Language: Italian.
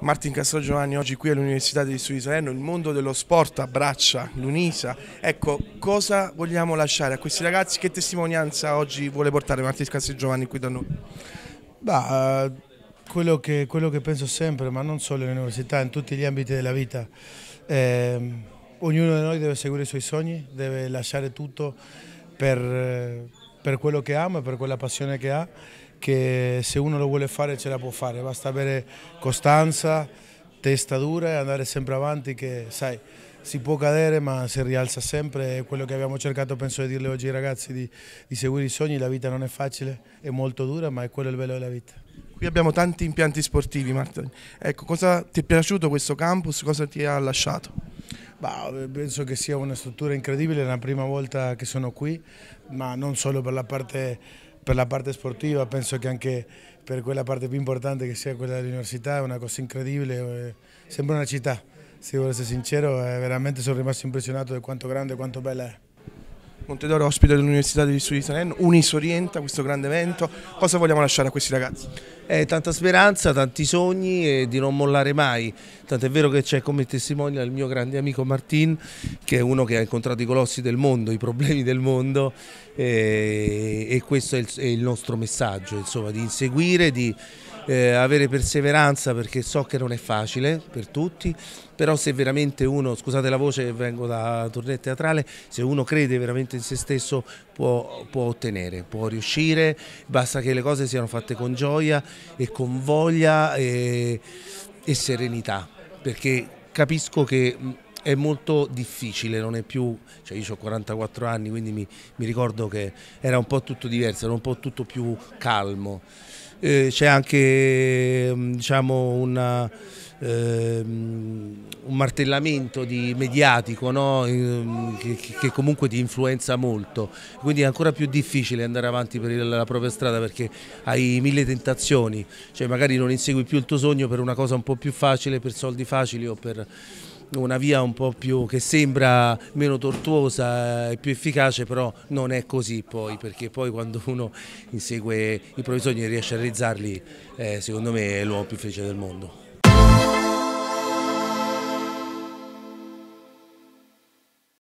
Martin Castrogiovanni oggi qui all'Università degli Studi di Salerno, il mondo dello sport abbraccia l'Unisa. Ecco, cosa vogliamo lasciare a questi ragazzi? Che testimonianza oggi vuole portare Martin Castrogiovanni qui da noi? Bah, eh, quello, che, quello che, penso sempre, ma non solo all'università, in tutti gli ambiti della vita. Eh, ognuno di noi deve seguire i suoi sogni, deve lasciare tutto per eh, per quello che ama e per quella passione che ha, che se uno lo vuole fare ce la può fare, basta avere costanza, testa dura e andare sempre avanti che sai si può cadere ma si rialza sempre, è quello che abbiamo cercato penso di dirle oggi ai ragazzi, di, di, seguire i sogni, la vita non è facile, è molto dura ma è quello il bello della vita. Qui abbiamo tanti impianti sportivi Marta, ecco cosa ti è piaciuto questo campus, cosa ti ha lasciato? Bah, penso che sia una struttura incredibile, è la prima volta che sono qui, ma non solo per la parte, per la parte sportiva, penso che anche per quella parte più importante che sia quella dell'università è una cosa incredibile, eh, sembra una città, se devo essere sincero, veramente sono rimasto impressionato di quanto grande e quanto bella è. Montedoro ospite dell'Università degli Studi di Salerno, Unis orienta questo grande evento, cosa vogliamo lasciare a questi ragazzi? Eh, tanta speranza, tanti sogni e di non mollare mai, tant'è vero che c'è come testimonia il mio grande amico Martin che è uno che ha incontrato i colossi del mondo, i problemi del mondo eh, e questo è il, è il nostro messaggio, insomma, di inseguire, di eh, avere perseveranza perché so che non è facile per tutti, però se veramente uno, scusate la voce che vengo da tournée teatrale, se uno crede veramente in se stesso può, può ottenere, può riuscire, basta che le cose siano fatte con gioia e con voglia e, e serenità, perché capisco che è molto difficile, non è più, cioè io ho 44 anni quindi mi, mi, ricordo che era un po' tutto diverso, era un po' tutto più calmo. Eh, c'è anche mm, diciamo, una, eh, un martellamento di mediatico no? Mm, che, che, comunque ti influenza molto, quindi è ancora più difficile andare avanti per la propria strada perché hai mille tentazioni, cioè magari non insegui più il tuo sogno per una cosa un po' più facile, per soldi facili o per una via un po' più che sembra meno tortuosa eh, e più efficace, però non è così poi, perché poi quando uno insegue i propri sogni e riesce a realizzarli, eh, secondo me è l'uomo più felice del mondo.